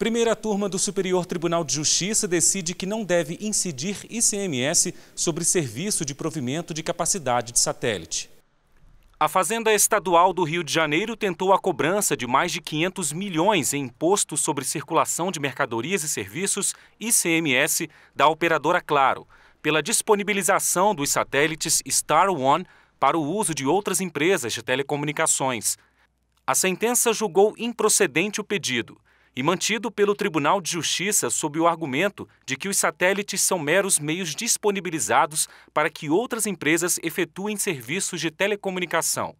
Primeira turma do Superior Tribunal de Justiça decide que não deve incidir ICMS sobre serviço de provimento de capacidade de satélite. A Fazenda Estadual do Rio de Janeiro tentou a cobrança de mais de 500 milhões em imposto sobre circulação de mercadorias e serviços, ICMS, da operadora Claro, pela disponibilização dos satélites Star One para o uso de outras empresas de telecomunicações. A sentença julgou improcedente o pedido e mantido pelo Tribunal de Justiça sob o argumento de que os satélites são meros meios disponibilizados para que outras empresas efetuem serviços de telecomunicação.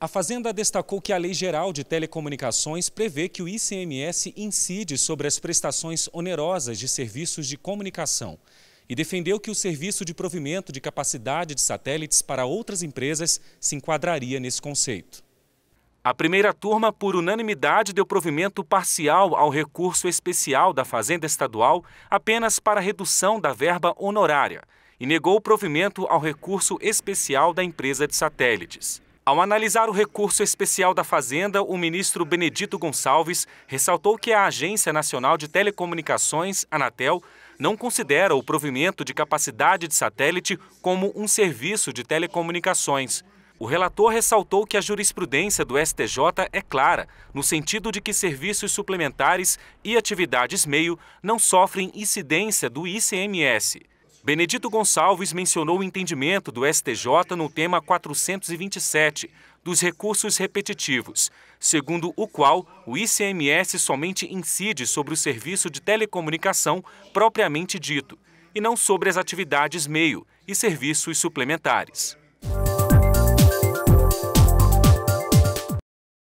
A Fazenda destacou que a Lei Geral de Telecomunicações prevê que o ICMS incide sobre as prestações onerosas de serviços de comunicação e defendeu que o serviço de provimento de capacidade de satélites para outras empresas se enquadraria nesse conceito. A primeira turma, por unanimidade, deu provimento parcial ao recurso especial da Fazenda Estadual apenas para redução da verba honorária e negou provimento ao recurso especial da empresa de satélites. Ao analisar o recurso especial da Fazenda, o ministro Benedito Gonçalves ressaltou que a Agência Nacional de Telecomunicações, Anatel, não considera o provimento de capacidade de satélite como um serviço de telecomunicações o relator ressaltou que a jurisprudência do STJ é clara, no sentido de que serviços suplementares e atividades meio não sofrem incidência do ICMS. Benedito Gonçalves mencionou o entendimento do STJ no tema 427, dos recursos repetitivos, segundo o qual o ICMS somente incide sobre o serviço de telecomunicação propriamente dito, e não sobre as atividades meio e serviços suplementares.